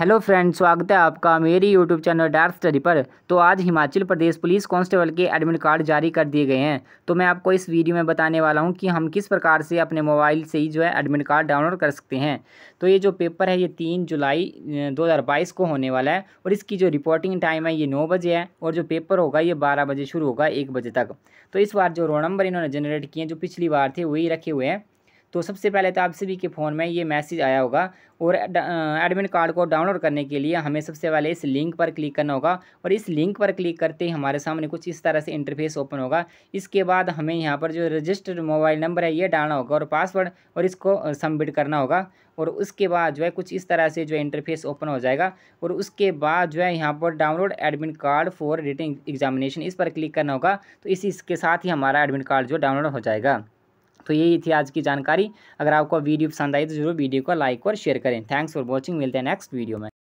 hello friend स्वागत है आपका मेरी यूट्यूब चैनल डार्क स्टडी पर तो आज हिमाचल प्रदेश पुलिस कांस्टेबल के एडमिट कार्ड जारी कर दिए गए हैं तो मैं आपको इस वीडियो में बताने वाला हूं कि हम किस प्रकार से अपने मोबाइल से ही जो है एडमिट कार्ड डाउनलोड कर सकते हैं तो ये जो पेपर है ये तीन जुलाई दो को होने वाला है और इसकी जो रिपोर्टिंग टाइम है ये नौ बजे है और जो पेपर होगा ये बारह बजे शुरू होगा एक बजे तक तो इस बार जो रोल नंबर इन्होंने जनरेट किए हैं जो पिछली बार थे वही रखे हुए हैं तो सबसे पहले तो आप सभी के फ़ोन में ये मैसेज आया होगा और एडमिट कार्ड को डाउनलोड करने के लिए हमें सबसे पहले इस लिंक पर क्लिक करना होगा और इस लिंक पर क्लिक करते ही हमारे सामने कुछ इस तरह से इंटरफेस ओपन होगा इसके बाद हमें यहाँ पर जो रजिस्टर्ड मोबाइल नंबर है ये डालना होगा और पासवर्ड और इसको सबमिट करना होगा और उसके बाद जो है कुछ इस तरह से जो इंटरफेस ओपन हो जाएगा और उसके बाद जो है यहाँ पर download admit card for writing examination इस पर क्लिक करना होगा तो इसी इसके साथ ही हमारा एडमिट कार्ड जो डाउनलोड हो जाएगा तो यही थी आज की जानकारी अगर आपको वीडियो पसंद आई तो जरूर वीडियो को लाइक और शेयर करें थैंक्स फॉर वॉचिंग मिलते हैं नेक्स्ट वीडियो में